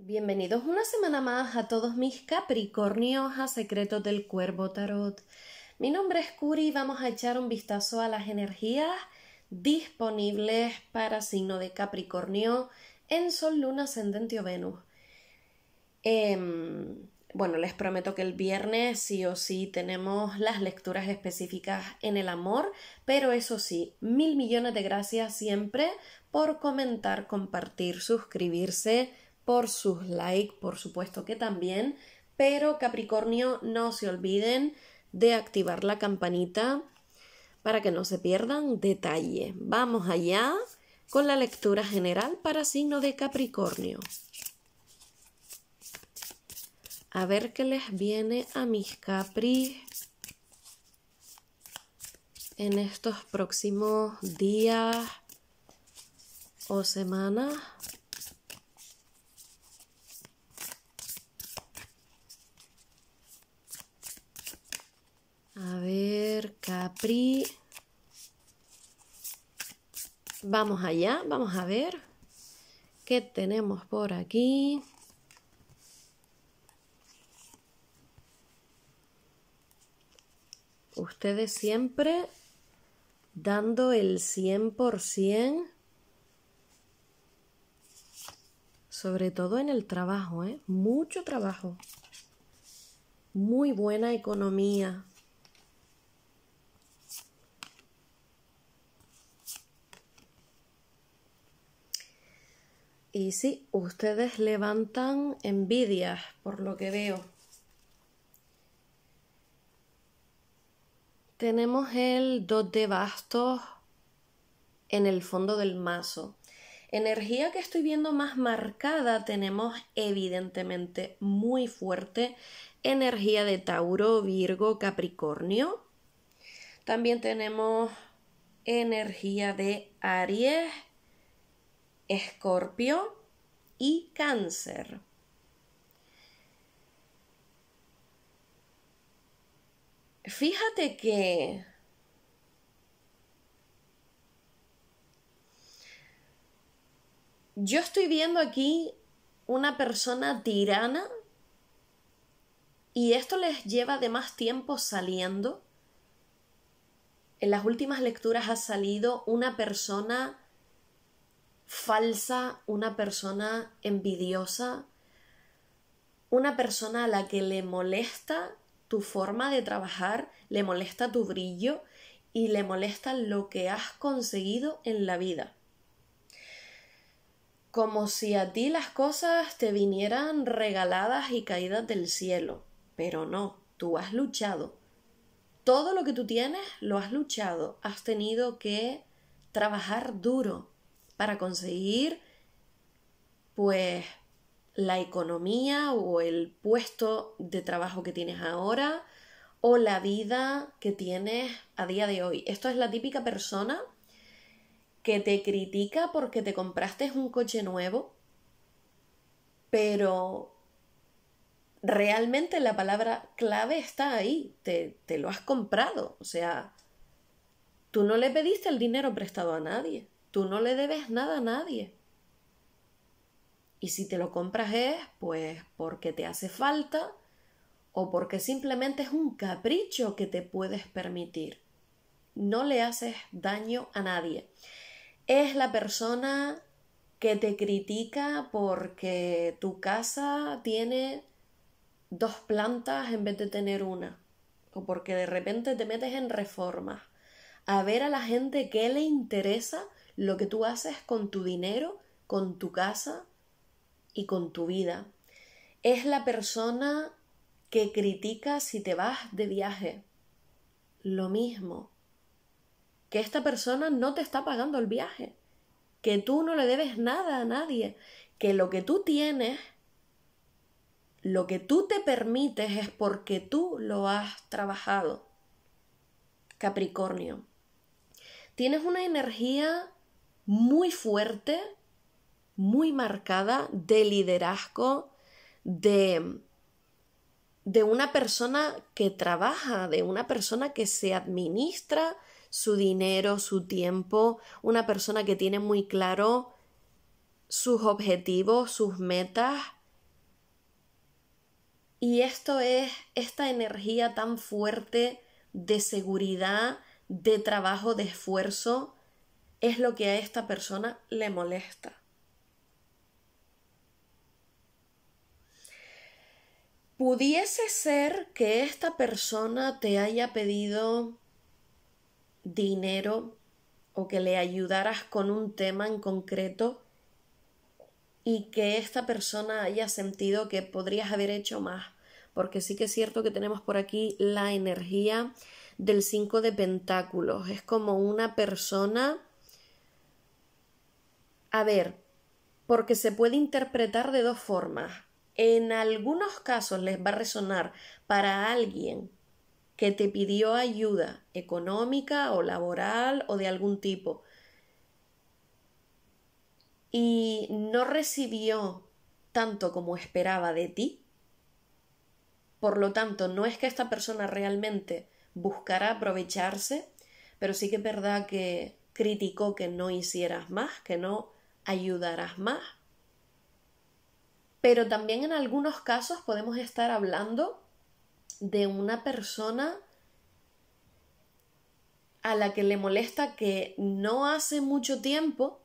Bienvenidos una semana más a todos mis Capricornios a Secretos del Cuervo Tarot. Mi nombre es Curi y vamos a echar un vistazo a las energías disponibles para signo de Capricornio en Sol, Luna, Ascendente o Venus. Em, bueno, les prometo que el viernes sí o sí tenemos las lecturas específicas en el amor, pero eso sí, mil millones de gracias siempre por comentar, compartir, suscribirse por sus likes, por supuesto que también, pero Capricornio, no se olviden de activar la campanita para que no se pierdan detalle. Vamos allá con la lectura general para signo de Capricornio. A ver qué les viene a mis Capri en estos próximos días o semanas. Capri. Vamos allá, vamos a ver qué tenemos por aquí. Ustedes siempre dando el 100%, sobre todo en el trabajo, ¿eh? mucho trabajo, muy buena economía. Y sí, ustedes levantan envidias, por lo que veo. Tenemos el 2 de bastos en el fondo del mazo. Energía que estoy viendo más marcada tenemos evidentemente muy fuerte energía de Tauro, Virgo, Capricornio. También tenemos energía de Aries, Escorpio y cáncer. Fíjate que yo estoy viendo aquí una persona tirana y esto les lleva de más tiempo saliendo. En las últimas lecturas ha salido una persona falsa, una persona envidiosa, una persona a la que le molesta tu forma de trabajar, le molesta tu brillo y le molesta lo que has conseguido en la vida. Como si a ti las cosas te vinieran regaladas y caídas del cielo. Pero no, tú has luchado. Todo lo que tú tienes lo has luchado. Has tenido que trabajar duro, para conseguir pues la economía o el puesto de trabajo que tienes ahora o la vida que tienes a día de hoy. Esto es la típica persona que te critica porque te compraste un coche nuevo, pero realmente la palabra clave está ahí, te, te lo has comprado, o sea, tú no le pediste el dinero prestado a nadie. Tú no le debes nada a nadie. Y si te lo compras es, pues, porque te hace falta o porque simplemente es un capricho que te puedes permitir. No le haces daño a nadie. Es la persona que te critica porque tu casa tiene dos plantas en vez de tener una, o porque de repente te metes en reformas, a ver a la gente que le interesa lo que tú haces con tu dinero, con tu casa y con tu vida. Es la persona que critica si te vas de viaje. Lo mismo. Que esta persona no te está pagando el viaje. Que tú no le debes nada a nadie. Que lo que tú tienes, lo que tú te permites es porque tú lo has trabajado. Capricornio. Tienes una energía muy fuerte, muy marcada de liderazgo, de, de una persona que trabaja, de una persona que se administra su dinero, su tiempo, una persona que tiene muy claro sus objetivos, sus metas. Y esto es esta energía tan fuerte de seguridad, de trabajo, de esfuerzo, es lo que a esta persona le molesta. Pudiese ser que esta persona te haya pedido dinero o que le ayudaras con un tema en concreto y que esta persona haya sentido que podrías haber hecho más. Porque sí que es cierto que tenemos por aquí la energía del 5 de pentáculos. Es como una persona a ver, porque se puede interpretar de dos formas. En algunos casos les va a resonar para alguien que te pidió ayuda económica o laboral o de algún tipo y no recibió tanto como esperaba de ti. Por lo tanto, no es que esta persona realmente buscara aprovecharse, pero sí que es verdad que criticó que no hicieras más, que no ayudarás más. Pero también en algunos casos podemos estar hablando de una persona a la que le molesta que no hace mucho tiempo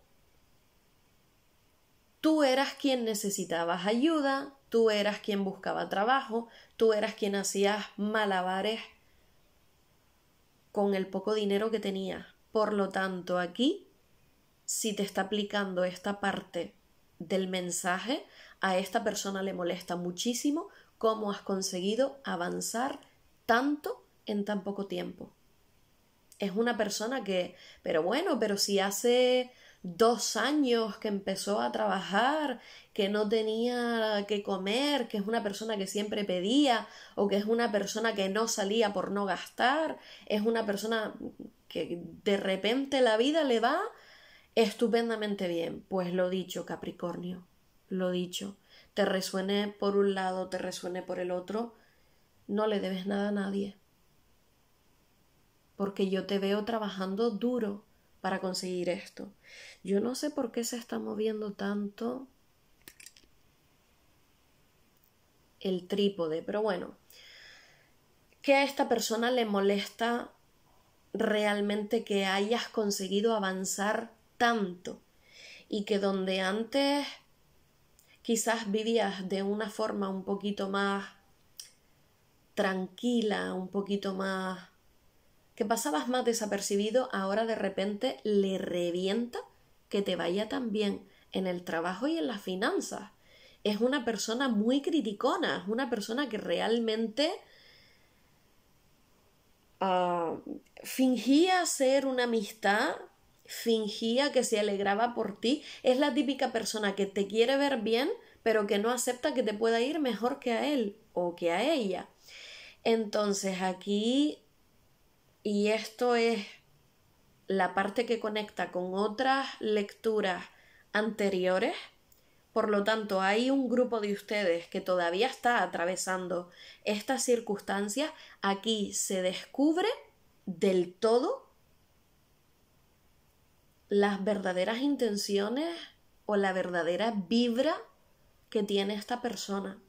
tú eras quien necesitabas ayuda, tú eras quien buscaba trabajo, tú eras quien hacías malabares con el poco dinero que tenías. Por lo tanto, aquí si te está aplicando esta parte del mensaje, a esta persona le molesta muchísimo cómo has conseguido avanzar tanto en tan poco tiempo. Es una persona que, pero bueno, pero si hace dos años que empezó a trabajar, que no tenía que comer, que es una persona que siempre pedía, o que es una persona que no salía por no gastar, es una persona que de repente la vida le va Estupendamente bien, pues lo dicho, Capricornio, lo dicho, te resuene por un lado, te resuene por el otro, no le debes nada a nadie. Porque yo te veo trabajando duro para conseguir esto. Yo no sé por qué se está moviendo tanto el trípode, pero bueno, ¿Qué a esta persona le molesta realmente que hayas conseguido avanzar tanto y que donde antes quizás vivías de una forma un poquito más tranquila, un poquito más que pasabas más desapercibido, ahora de repente le revienta que te vaya tan bien en el trabajo y en las finanzas. Es una persona muy criticona, es una persona que realmente ah, fingía ser una amistad fingía que se alegraba por ti, es la típica persona que te quiere ver bien, pero que no acepta que te pueda ir mejor que a él o que a ella. Entonces aquí, y esto es la parte que conecta con otras lecturas anteriores, por lo tanto, hay un grupo de ustedes que todavía está atravesando estas circunstancias. Aquí se descubre del todo las verdaderas intenciones o la verdadera vibra que tiene esta persona.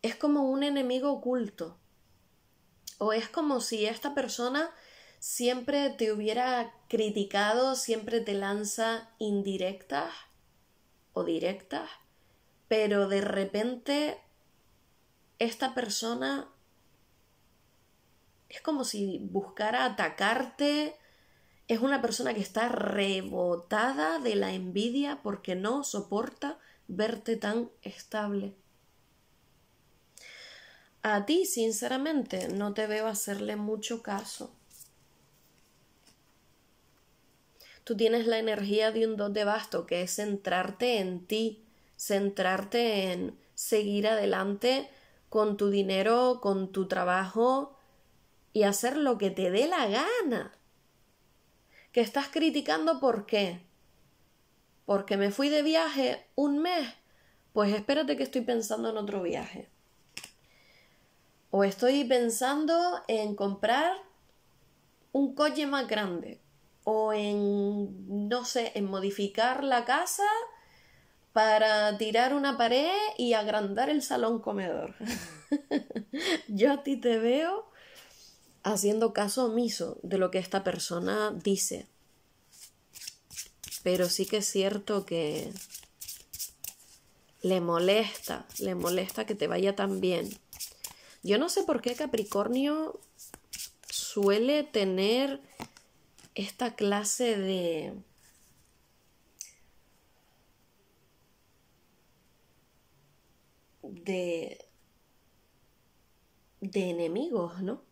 Es como un enemigo oculto. O es como si esta persona siempre te hubiera criticado, siempre te lanza indirectas o directas, pero de repente esta persona es como si buscara atacarte es una persona que está rebotada de la envidia porque no soporta verte tan estable. A ti, sinceramente, no te veo hacerle mucho caso. Tú tienes la energía de un dos de basto, que es centrarte en ti, centrarte en seguir adelante con tu dinero, con tu trabajo y hacer lo que te dé la gana. ¿Qué estás criticando por qué. Porque me fui de viaje un mes, pues espérate que estoy pensando en otro viaje. O estoy pensando en comprar un coche más grande. O en, no sé, en modificar la casa para tirar una pared y agrandar el salón comedor. Yo a ti te veo haciendo caso omiso de lo que esta persona dice. Pero sí que es cierto que le molesta, le molesta que te vaya tan bien. Yo no sé por qué Capricornio suele tener esta clase de... de de enemigos, ¿no?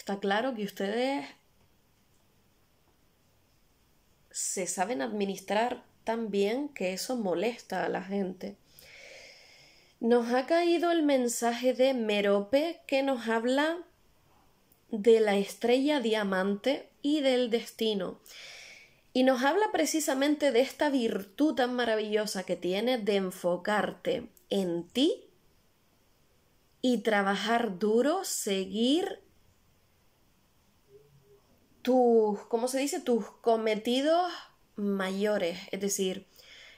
está claro que ustedes se saben administrar tan bien que eso molesta a la gente. Nos ha caído el mensaje de Merope que nos habla de la estrella diamante y del destino. Y nos habla precisamente de esta virtud tan maravillosa que tiene de enfocarte en ti y trabajar duro, seguir tus, ¿cómo se dice? Tus cometidos mayores. Es decir,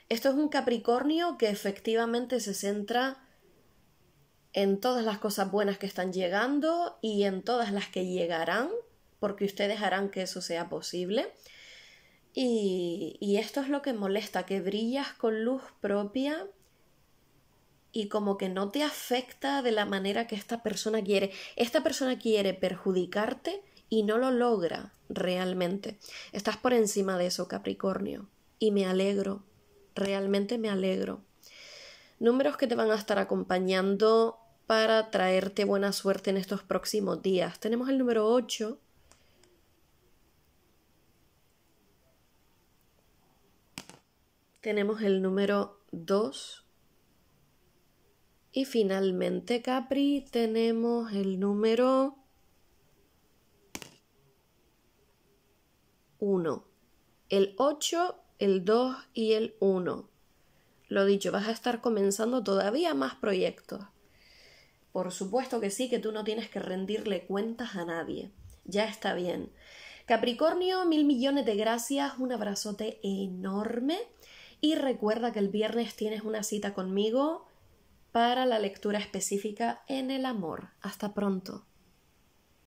esto es un Capricornio que efectivamente se centra en todas las cosas buenas que están llegando y en todas las que llegarán, porque ustedes harán que eso sea posible. Y, y esto es lo que molesta, que brillas con luz propia y como que no te afecta de la manera que esta persona quiere. Esta persona quiere perjudicarte, y no lo logra realmente. Estás por encima de eso, Capricornio. Y me alegro, realmente me alegro. Números que te van a estar acompañando para traerte buena suerte en estos próximos días. Tenemos el número 8. Tenemos el número 2. Y finalmente, Capri, tenemos el número 1. El 8, el 2 y el 1. Lo dicho, vas a estar comenzando todavía más proyectos. Por supuesto que sí, que tú no tienes que rendirle cuentas a nadie. Ya está bien. Capricornio, mil millones de gracias, un abrazote enorme y recuerda que el viernes tienes una cita conmigo para la lectura específica en el amor. Hasta pronto.